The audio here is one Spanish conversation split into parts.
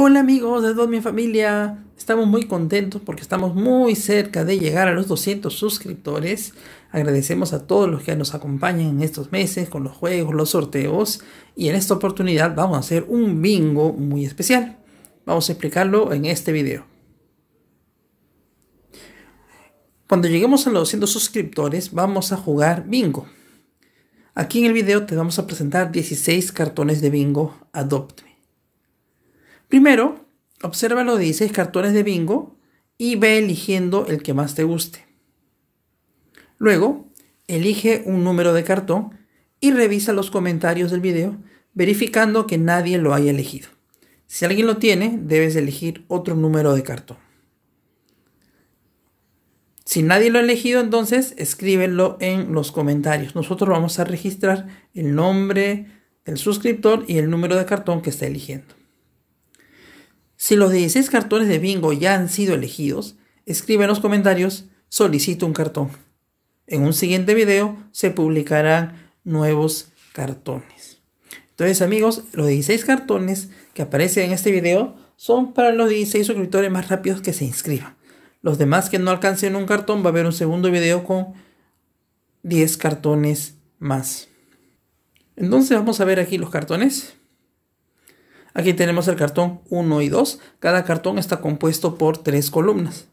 Hola amigos de toda Mi Familia, estamos muy contentos porque estamos muy cerca de llegar a los 200 suscriptores. Agradecemos a todos los que nos acompañan en estos meses con los juegos, los sorteos y en esta oportunidad vamos a hacer un bingo muy especial. Vamos a explicarlo en este video. Cuando lleguemos a los 200 suscriptores vamos a jugar bingo. Aquí en el video te vamos a presentar 16 cartones de bingo Adopt Primero, observa los 16 cartones de bingo y ve eligiendo el que más te guste. Luego, elige un número de cartón y revisa los comentarios del video verificando que nadie lo haya elegido. Si alguien lo tiene, debes elegir otro número de cartón. Si nadie lo ha elegido, entonces escríbelo en los comentarios. Nosotros vamos a registrar el nombre el suscriptor y el número de cartón que está eligiendo. Si los 16 cartones de bingo ya han sido elegidos, escribe en los comentarios solicito un cartón. En un siguiente video se publicarán nuevos cartones. Entonces amigos, los 16 cartones que aparecen en este video son para los 16 suscriptores más rápidos que se inscriban. Los demás que no alcancen un cartón va a haber un segundo video con 10 cartones más. Entonces vamos a ver aquí los cartones. Aquí tenemos el cartón 1 y 2. Cada cartón está compuesto por tres columnas.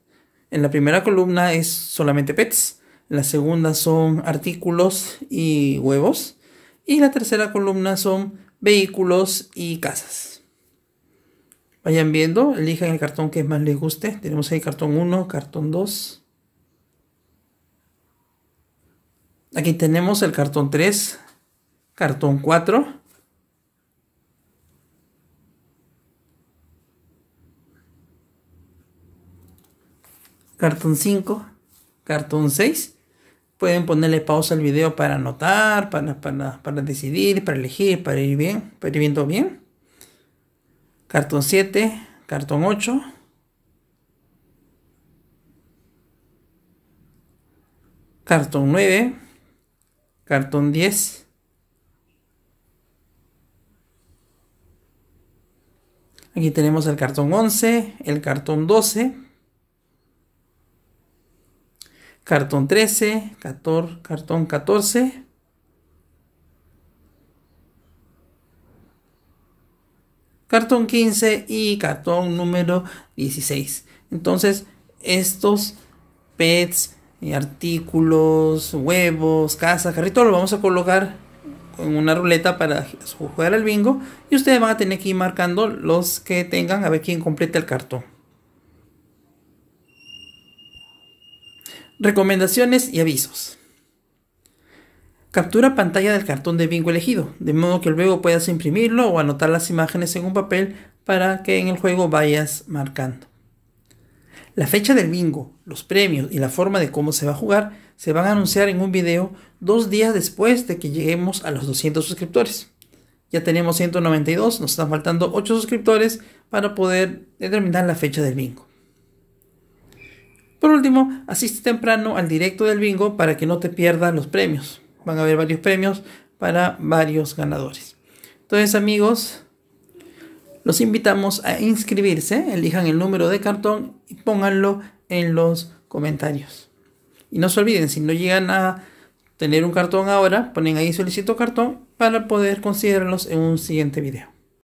En la primera columna es solamente pets. La segunda son artículos y huevos. Y la tercera columna son vehículos y casas. Vayan viendo, elijan el cartón que más les guste. Tenemos ahí cartón 1, cartón 2. Aquí tenemos el cartón 3, cartón 4 cartón 5, cartón 6. Pueden ponerle pausa al video para anotar, para, decidir, para elegir, para ir bien, para ir viendo bien. Cartón 7, cartón 8. Cartón 9, cartón 10. Aquí tenemos el cartón 11, el cartón 12 cartón 13, cartón 14. Cartón 15 y cartón número 16. Entonces, estos pets, eh, artículos, huevos, casas, carrito, lo vamos a colocar en una ruleta para jugar al bingo. Y ustedes van a tener que ir marcando los que tengan a ver quién completa el cartón. Recomendaciones y avisos. Captura pantalla del cartón de bingo elegido, de modo que luego puedas imprimirlo o anotar las imágenes en un papel para que en el juego vayas marcando. La fecha del bingo, los premios y la forma de cómo se va a jugar se van a anunciar en un video dos días después de que lleguemos a los 200 suscriptores. Ya tenemos 192, nos están faltando 8 suscriptores para poder determinar la fecha del bingo. Por último, asiste temprano al directo del bingo para que no te pierdas los premios. Van a haber varios premios para varios ganadores. Entonces, amigos, los invitamos a inscribirse, elijan el número de cartón y pónganlo en los comentarios. Y no se olviden, si no llegan a tener un cartón ahora, ponen ahí solicito cartón para poder considerarlos en un siguiente video.